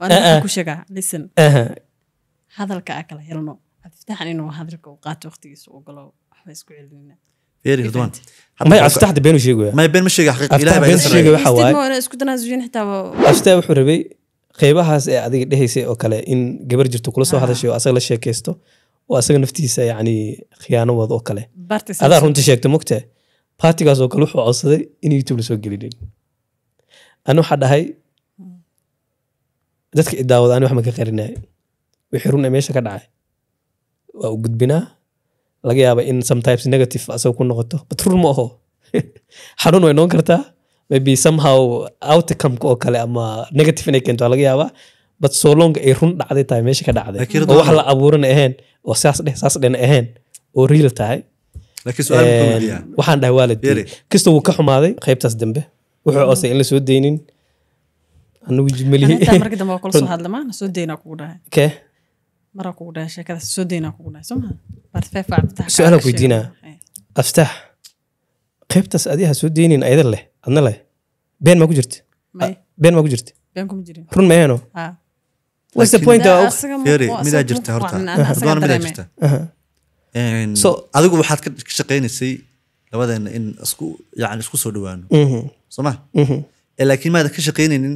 Eh, eh. sheegaa listen eh, hadalka aa ah kala helno cabdifitaxan inuu hadalka u qaato waqtigiisa u galo waxba isku celinina abta wuxuu rabay qeybahaas ee adiga dhehaysay oo kale in gabar jirto kula soo ah. hadashay oo asaga la sheekeysto oo asaga naftiisa yani khiyaano wado oo kale adaa runta sheegta mogta baartigaasoo kale wuxuu codsaday in youtube lasoo gelinin an waxaa dhahay dadka idaawada ani wax ka qarinaayo wixii run ee meesha ka dhacay waa u gudbinaa laga yaaba in sometimes negative asaga ku noqoto but run ma aho xanuun way noqon kartaa maybe somehow outcome oo kale ama negative inay keento laga yaabaa but so long ay run dhacday tahay meesha ka dhacday oo wax la abuurana ahayn oo saas dheh saas dhehna ahayn oo real tahay waxaan dhahay waalid kasta wuu ka xumaaday qaybtaas dambe wuxuu mm. oosay in la soo daynin anagu jimlisu-aala weydiinaa aftaax qaybtaas adiha soo deynin aydan leh adna leh been maa ku jirta been maa ku jirta run meeno midaa jirta horta adoona midaa jirta adigu waxaad ka shaqaynaysay labadeena in isku yani isku soo dhawaano soo ma laakiin maada mhm. mhm. eh, ka shaqaynaynin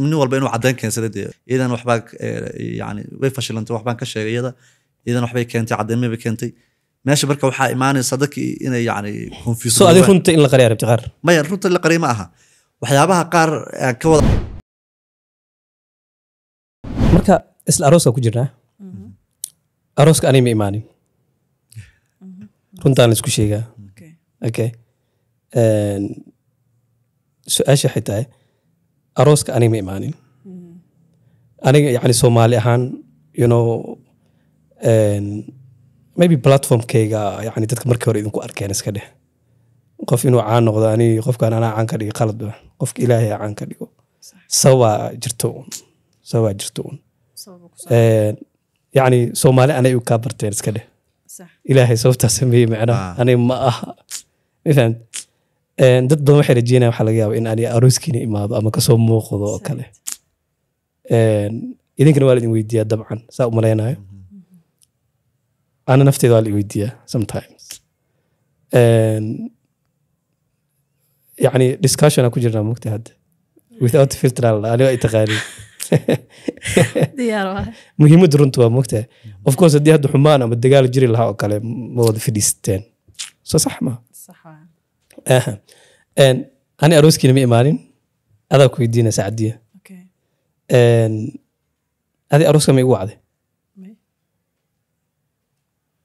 nin walba inuu caddayn keensada dee iyadan waxbaa eh, yani way fashilantay waxbaan ka sheegay iyada iyadan waxbay keentay caddaynmay bay keentay meesha marka waxaa imaanaysa dadkii inay yani confusoo adi runta in la qariya rabti qaar maya runta in la qariya ma aha waxyaabaha qaar aan eh, ka wada marka isla arooska ku jirnaa mm-hmm. arooska anay ma imaanin mm-hmm. runtaan la isku sheegaa okay su-aasha waxay tahay arooska ma imaanin aniga yani soomaali ahaan you maybe platformkayga yani dadka markii hore idinku arkeen iska dheh qof inuu caan noqdo ani qofkan anaa caan ka dhigo qalad ba qofka ilaahay caan ka dhigo sababaa jirto un sababaa jirto un yani soomaali anay u kaa barteen iska dheh ilaahay sababtaa sameeyey macnaha ani ma aha mifahant dad badan waxay rajeynaya waxaa laga yaaba in ani arooskiina imaado ama kasoo muuqdo oo kale idinkana waa la idin weydiiyaa dabcan saa u malaynayo mm-hmm. ana nafteeda waa la weydiiyaa sometimes yani discussiona ku jirnaa mugta hadda without filtral ali waa itaqaaniin muhiimadda runta waa mogtahay of course haddii hadda xumaan ama dagaal jiri lahaa oo kale ma wada fidhiisteen soo sax maa ani arooskiina ma imaanin adaa ku weydiina sacadiya adi arooska ma igu wacday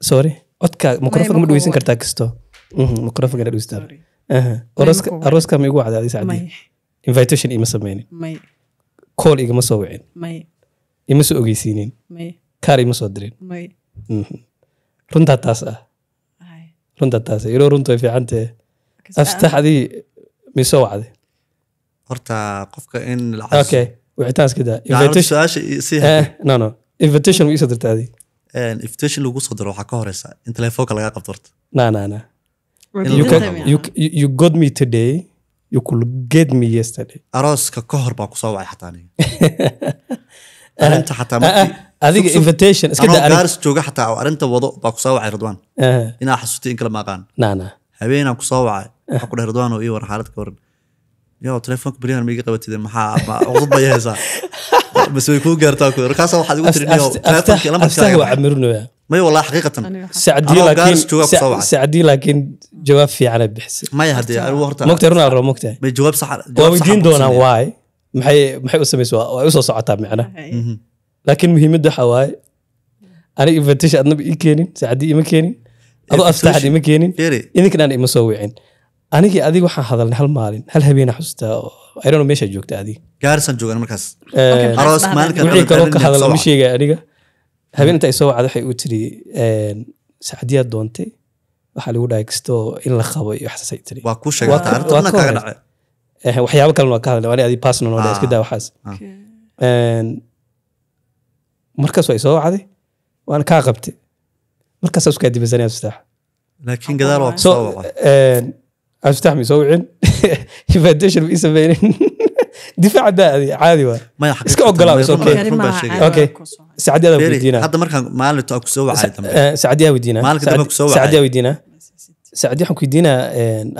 sorry codkaa mikrofon ma dhaweysan kartaa kisto mhm, microfonka na dhaweysta arooska ma igu wacday adi sacadiya invitation ima sameynin call igama soo wicin ima soo ogeysiinin kaar ima soo dirin mhm. runtaa taas ah runtaa taas ah iloo runtu way fiicantahe aftaxdii mise wacday horta qofka in okay wicitaanska daa invitation iisoo dirta adi invitation lagu soo diro waxaa ka horeysa in telefoonka lagaa qabto horta na na na you got me today you could get me yesterday arooska ka hor baan kusoo wacay xataa aniga arinta eh, xataa eh, eh, adiga invitation iska jooga xataa oo arinta wado baa kusoo wacay radwaan inaa xasuustay in kale maaqaan habeenaan kusoo wacay waxaa ku dhahay ridwaano ii war xaalad ka waran yaa telefoonka beryahan maiga qabatide maxaa cusub bay haysaa base way kuu gaartaa ku markaasa waxaad igu tiriniyo telefoonka lambarkaaga maya walaa xaqiiqatan sacdii laakiin jawaab fiican bixisay maya haddee anigu horta mogta may jawaab sax weydiin doonaa waay maxay maxay u samaysa waa u soo socotaa micna mhm. laakiin muhiimadda waxaa waaye aniga invitation adnaba ii keenin sacdii ima keenin adoo aftaxad ima keenin idinkan aan ima soo wicin anigii adig waxaan hadalnay hal maalin hal habeena xusta irano meeshaa joogta adig gaarisan joogan markaas wixii kaloo ka hadal ma sheega aniga mm-hmm. habeen inta ay soo wacda waxay u tiri sacadiyaa doontay waxaa lagu dhahay kastoo in la qabo iyo waxsaasay tiri waa ku sheegataa arrinta kaaga waa ka hadlay ani adi personal oo ah, iska daa waxaas ah. markaas ay soo wacday waana kaa qabtay markaasaas kaa dibasanaya sutaax laakiin gadaal waa kusoo wacay aftami soo wicin evatation ma ii samaynin difaaca daadi caadi waa iska ogolaaweydiinaa sacdi waxaan ku weydiinaa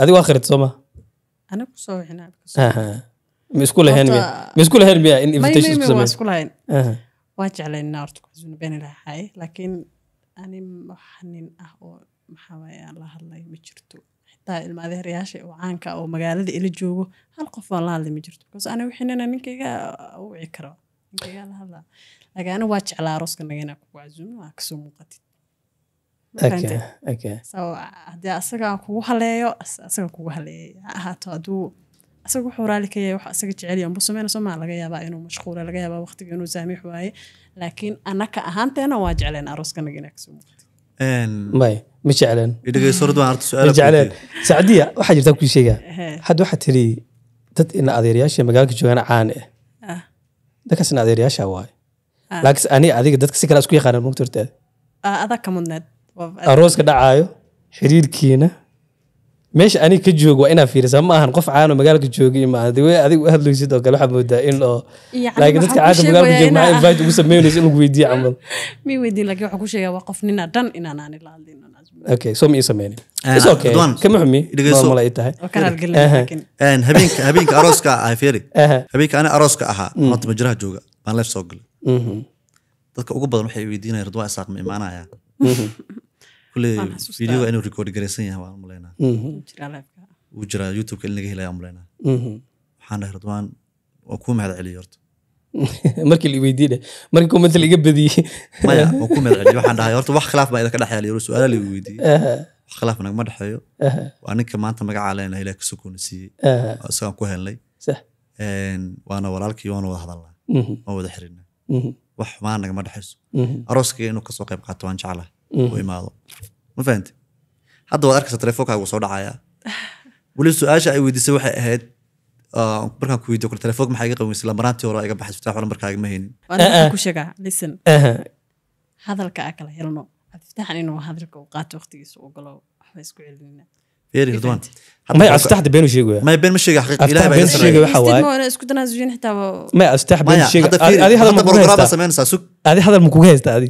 adigu akhrid soo ma ma isku lahayn miya ma isku lahayn miya in invitation isku sameyn isku lahayn waa jeclaynaa horta ku xasuuna been ilahay laakiin ani wax nin ah oo maxaa waaye aan la hadlayo ma jirto xitaa ilma adeerayaasha oo caanka oo magaalada ila joogo hal qof baan la hadli ma jirto bcause ana wixiinana ninka iga wici karo ninka la hadla laakiin ana waa jeclaa arooska naga inaa kugu casuumo aa kasoo muuqatid haddii asaga aan kugu haleeyo asaga kugu haleeyay ha ahaato hadduu asaga wuxuu raali ka wax asaga jecel yahay busameyn soo maa laga yaabaa inuu mashquula laga yaabaa waqtiga inuu saamiix waaye laakiin anaka ahaanteena waa jecleen arooskanaga inaa kasoo muuqatid may ma jecleen majecleen sacdiya waxaa jirta kuu sheegaa hadda waxaa tiri dad ina adeeryaasha magaalka joogaan caan eh. ah dadkaasina adeeryaasha waaye ah. laakiin ani adiga dadka si kale isku yaqaana mogta hortaada ah, adag arooska dhacaayo xiriirkiina meesha aniga ka joog waa inaa fiirisa ma ahan qof caano magaalka joogi imaadawe u hadlaysid oo kale waxaad moodaa in oo dadka caada magaalka joog maxaa invite ugu samaynaysa in lagu weydiiya camal mi weydiin laakiin waxaa ku sheegaa waa qof nina dhan inaan aan ila eh, habeenka arooska fiiri ah, habeenka ana arooska ahaa maanta mm. majraha jooga baan leef soo galay mhm. dadka ugu badan waxay weydiinayaan radwaa isaaq ma imaanaya mhm kule ah, video inuu record garaysan yahay waan umaleynaa wuu jiraa youtubeka in laga helaya umaleynaa waxaan dhahay radwaan waan kuu mahad celiyo horta markii la weydiina markii commenta laga badiyey maya waan kuu mahad celiyo waxaan dhahay horta wax khilaaf baa idinka dhexeeyo su-aala lagu weydiiyey wax khilaaf nagama dhexeeyo waa ninka maanta magacaa leenahay ilaah kasokoona siiyey isagaan ku helnay waana walaalkii waana wada hadalnaa waan wada xirinnaa wax xumaan nagama dhexayso arooskayga inuu kasoo qayb qaato waan jeclahay u imaado mm. ma fahamti hadda waad arkaysa telefonkaga soo dhacayaa weliba su-aasha ay weydiisay waxay ahayd ah, markaan ku weydiyo kor maxaa iga qaweysay lamaraantii hore iga baxay sibitaal markaaga ma haynin eh, eh. eh. hadalka aa kala helno cabdifitaxan inuu hadalka uu qaato waqtigiisa u galo waxba isku celinayna adi hadal ma kugu adi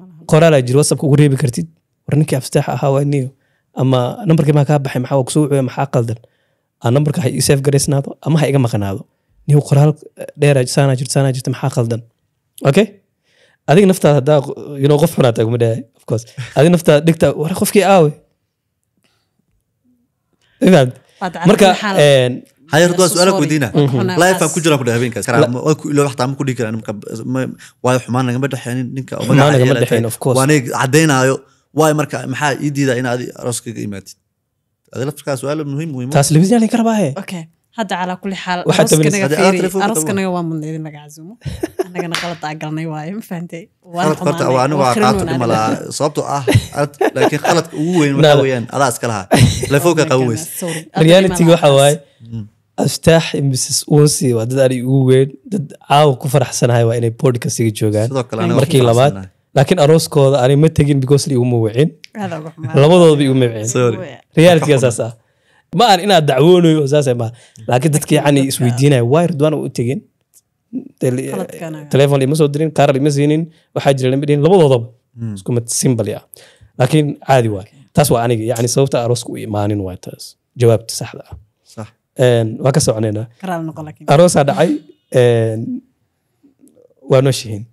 qoraalaa jir whatsappka ugu reebi kartid war ninkii absteex ahaa waa niyo ama nambarkii maa kaa baxay maxaa kusoo wucuya maxaa qaldan numberka ha ii seef garaysnaado ama ha iga maqnaado nihu qoraal eh, dheeraa saanaa jirta saanaa jirta maxaa qaldan okay adiga naftaada haddaa you qof xunaa taguma dhahay of course adiga naftaada dhigta war qofkii aawe marka hayer haddaan su-aala weydiina life aan ku jiraa kudhe habeenkaas waa ku ilo xataa ma ku dhihi karaa nimanka waayo xumaan nagama dhexeynin ninka waanay caddaynaayo waayo marka maxaa ii diidaa in aadi arooskaga imaatid adi laftirkaa su-aalo muhiim muhiim taas lagu yaali karbaahe hadda calaa kulli xaal arooskanaga waa mudna idin laga casuumo annagana qalad aa galnay waaye ma fahantay anigu waa qaato dhima lahaa sababtoo ah laakiin qaladka ugu weyn waxaa weeyaan adaa iska lahaa telefoonka qaban weysa realitiga waxa waaye aftaax iyo mrs unsi waa dad anig ugu weyn dad caawa ku faraxsanahay waa inay podcastiga joogaan markii labaad laakiin arooskooda ani ma tegin because iguma wicin labadoodaba iguma wicin realityga saas ah ma aan inaad dacwoonayo saas ma laakiin dadka yacni isweydiinaya waa ridwaan u tegin telefon ima soo dirin kaarar ima siinin waxaa jira lama labadoodaba hmm. iskuma simbali ah laakiin caadi waay taas waa aniga yacni sababta arooska u imaanin waay taas jawaabta saxda ah waa ka soconaynaa aroosaa dhacay waa noo shihiin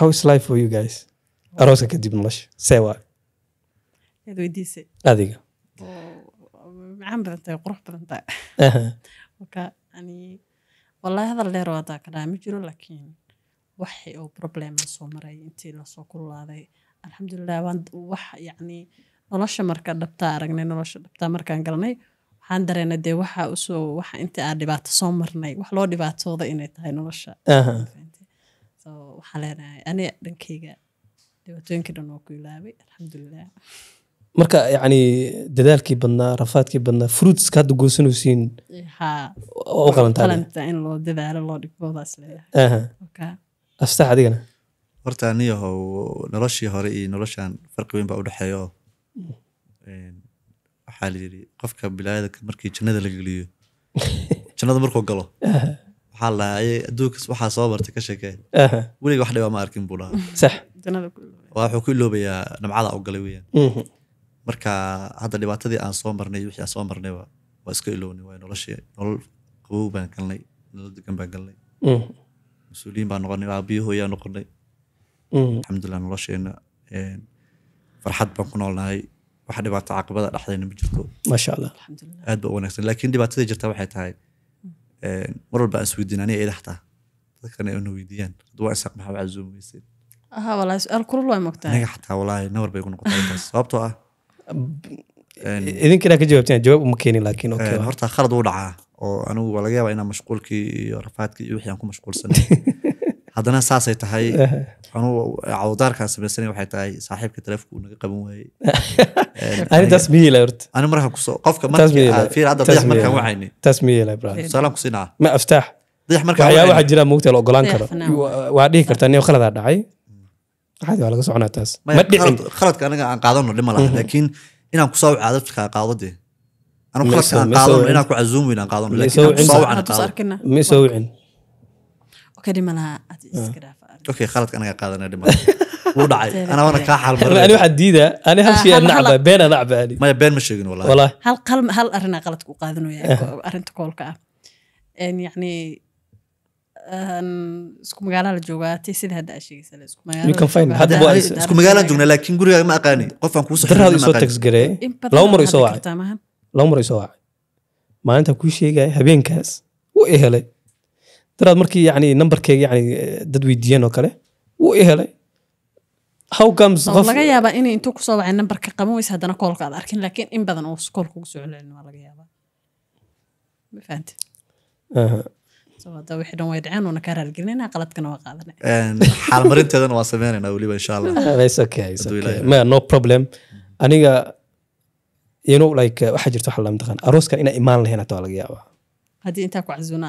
how is life for you guys arooska kadib nolosha see waa adiga macaan badan tahay qurux badan tahay marka ani wallaahi hadal dheer oo haddaa ka dhaca ma jiro laakiin waxay oo problema soo maray intii lasoo kululaaday alxamdulilah waan wax yacni nolosha marka dhabtaa aragnay nolosha dhabtaa markaan galnay waxaan dareena dee waxa usoo waxa intii aa dhibaato soo marnay wax loo dhibaatooda inay tahay nolosha waxaan leenahay ani dhankeyga dhibaatooyinkii dhan waa ku ilaabay alxamdulilah marka yacni dadaalkii badnaa rafaadkii badnaa fruitska hadda goosanaysiin u qalantaa in loo dadaalo loo dhiboodaas leeyahay aftaax adigana horta aniyahow noloshii hore iyo noloshaan farqi weyn baa u dhexeeya oo mm waxaa layiri qofka bilaayadaka markii jannada la geliyo jannada markuu galo waxaa lahaa adduunka waxaa soo bartay ka sheekee weliga wax dhibaa ma arkin buu lahaa sax waxuu ku iloobayaa namcada u galay weyaan mhm. marka hadda dhibaatadii aan soo marnay wixii aan soo marnayba waa iska ilownay waa noloshii nolol qabow baan galnay nolol degan baan galnay mhm. mas-uuliyiin baan noqonay aabiyo hooyaa noqonay mhm. alxamdulilah nolosheena farxad baan ku noolnahay wax dhibaato caqabada dhexdeena ma jirto maasha allah aad ba u wanaagsan laakiin dhibaatada jirta waxay tahay eh, mar walba aan isweydiin aniga idaxtaa dadkana ina weydiiyaan waa isaaq maxaa u casuumayseen aha walaahi su-aal kulul way mogtaa aniga xataa walaahi nawar bay igu noqotay intaas sababtoo ah idinkana ka jawaabteen jawaab uma keenin laakiin horta khalad uu dhacaa oo anigu waa laga yaabaa inaan mashquulkii iyo rafaadkii iyo wixii aan ku mashquulsanay haddana saasay tahay anugu cawdadaarkaas baysana waxay tahay saaxiibka taleefku naga qaban waayey ah. jira moogta la ogolaan karo waa dhihi kartaa nin khaladaa dhacay caadi mm. laga soconaa taas ma dhicin khaladka aniga aan qaadano dhima laha mm-hmm. laakiin inaan kusoo wacaa dadka qaado dee anu khaladka aan inaan qaadano ma soo wicin okay dhima laha iska ah. dhaaf okay khaladka anaga qaadana dhima wuu dhacay anagana kaa xaalmari waxaa diidaa ani hal shay anacba been anacba ani maya been ma sheegin wallahi hal qalma hal arrinaa qaladka u qaadanaya arrinta koolka ah yacni isku magaalaa la joogaa tee sida hadda aa sheegaysisku magaalaa joognaa laakiin gurigaaga ma aqaani qofaan kuu sodaraadu isoo tagsgareeye laba mar isoo wacay laba mar isoo wacay maalinta kuu sheegaya habeenkaas wuu i helay daraad markii yani nambarkeyga yani eh, dad weydiiyeen oo kale wuu i helay how comes qof laga yaabaa inay intuu kusoo wacay nambarka qaban weysa haddana koolka aad arkin laakiin in badan uu koolka ugu soo celcelin waa laga yaabaa ma fahanti ah, xaalmarinteedana waa sameynaynaa weliba insha ah, no problem aniga you know like eh, waxaa jirta waxa la mtaqaan inaa imaan lahayn ataa waa laga yaabaa haddii intaa ku casuuna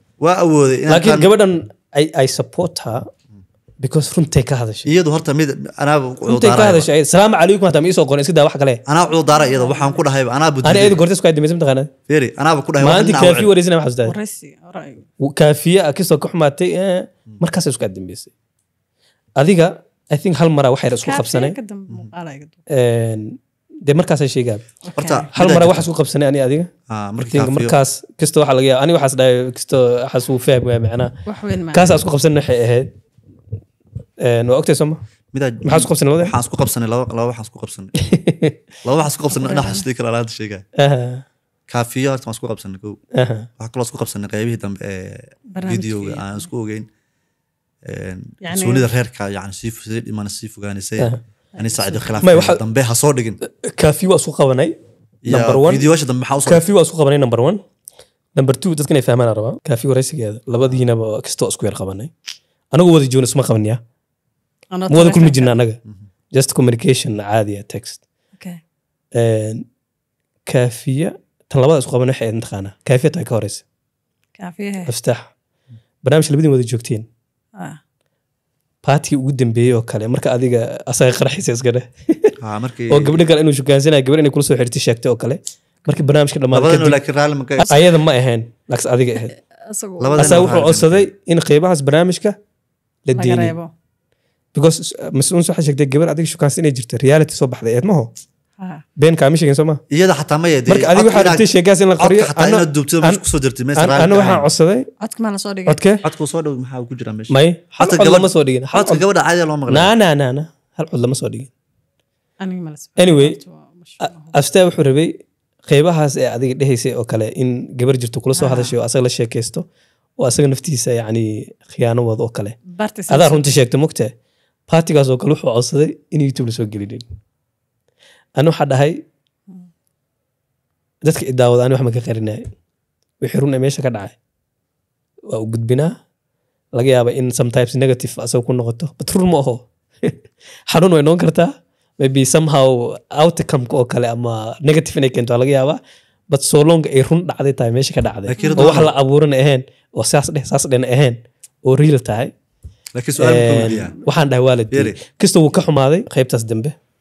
waa awooday laakiin gabadhan ay supporter because runtay ka hadashay iyadu horta mid anaaba runtay ka hadashay salaamu calaykum hataa ma ii qoran iska daa wax kale anaa cudaara iyada waxaan ku dhahayba anaa budin anaa iyadu goortay isku adimaysa mataqaanaa fiiri anaaba ku dhahay maalintii kaafiye wareysana ma xasuustaa kaafiye a ka xumaatay eh, markaas isku adimaysay adiga i think hal maraa waxay isku qabsanay de markaasa sheegaa hal mara waxaas ku qabsanay ani adiga ah, markaas kasta waxaa laga yaaba ani waxaas dhahay kasta waxaas wuu fahmi waaya macnaa kaas aas ku qabsan waxay ahayd waa eh, ogtay sooma maxaas kaloo isku qabsanay qaybihii dambe ee videoga aan isku ogeyn eh, suunida reerka yani sii sii fogaanaysay dambe hasoo dhigin kaafi waa isku qabanay numbervideoyaasha dambe maxaa kaafi waa isku qabanay number one number two dadkan ay fahmaan rabaa kaafi waraysigeeda labadiinaba kastoo isku yar qabanay anagu wada joogna isuma qabaniya ma wada kulmi jirna anaga mhm. just communication caadiya text kaafiya tan labada isku qabanay waxay ayd mataqaanaa kaafiya taa ka horeysa aftaax barnaamij labadiin wada joogteen ah baatkii ugu dambeeyey oo kale marka adiga asaga qarxaysa iskadhe ah, oo gabdho kale inuu shugaansanaya gabdh inay kula soo xirti sheegtay oo kale markii barnaamijka dhammaadayada ma ahayn laakiin adiga ahayd asaa wuxuu codsaday in qeybahaas barnaamijka la deyniy because uh, mas-uun waxaa sheegtay gabar adiga shugaansanay jirto reality soo baxday eedmaho been kaama sheegin sooma iyada xataa ma yeedmarka adiga waxaa rabtay sheegaas in la qoriyo xataa inaad duubto meesha kusoo jirtay meesha raali ana waxaan codsaday codka maa la soo dhigay codke codku soo dhig maxaa ku jira meesha may xataa gabadha ma soo dhigin xataa gabadha caadi loo maqlay naa naa naa hal cod lama soo dhigin aniga ma la soo anyway astaa wuxuu rabay qeybahaas ee adiga dhehaysay oo kale in gabar jirto kula soo hadashay oo asaga la sheekaysto oo asaga naftiisa yacni khiyaano wado oo kale adaa runta sheegta mogtee baartigaas oo kale wuxuu codsaday in youtube la gelinin an waxaa dhahay dadka idaawada ani waxma ka qarinay wixii run ee meesha ka dhacay waa u gudbinaa laga yaaba in sometimes negative asag ku noqoto but run ma aho xanuun way noon kartaa maybe somehow outcome oo kale ama negative inay keento laga yaaba but so long ay run dhacday tahay meesha ka dhacday oo wax la abuurana ahayn oo saas dheh saas dhehna ahayn oo real tahay waxaan dhahay waalid kisto wuu ka xumaaday qaybtaas dambe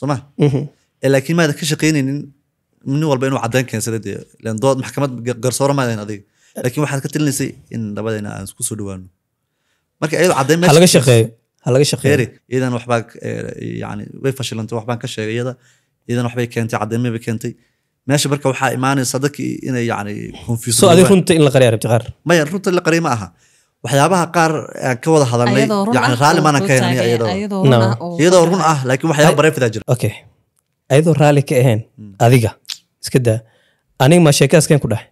soma mhm. eh, laakiin maadan ka shaqaynaynin nin walba inuu caddayn keensada dee lan dood maxkamad garsooro maadan adiga laakiin waxaad ka talinaysay in labadayna aan isku soo dhawaano marka iyadoo caddayn meeshalaga shaqeeyo halaga shaqeeyo iyadan waxbaa eh, yani way fashilantay waxbaan ka sheegay iyada iyadan waxbay keentay caddaynmay keentay meesha marka waxaa imaanaysa dadkii inay yani confuse so adiga runta in la qariya rabti qaar maya runta la qariya ma aha waxyaabaha qaar aan ka wada hadalnay yani raali maana ka helnay iyadoo run ah, ah laakiin waxyaaba bareefida jira okay ayadoo raali ka ahayn hmm. adiga iska daa aniga maa sheekaaskeen ku dhahay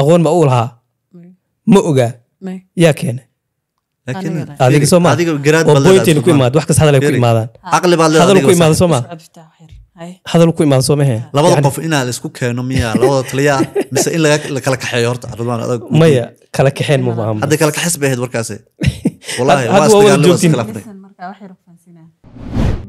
aqoon ma u lahaa ma ogaa yaa keenay adiga soo maa oo ku imaad wax kas hadalay ku imaadaan hadal ku imaada soo maa hadal ku imaan soomahe labada qof inaa laisku keeno miya labada taliyaa mise in lakala kaxeeyo horta arrimahn adag maya kala kaxeen ma baahan hadda kala kaxis bay ahayd warkaasi wallahi waa isdagaalnimo iskhilaafnay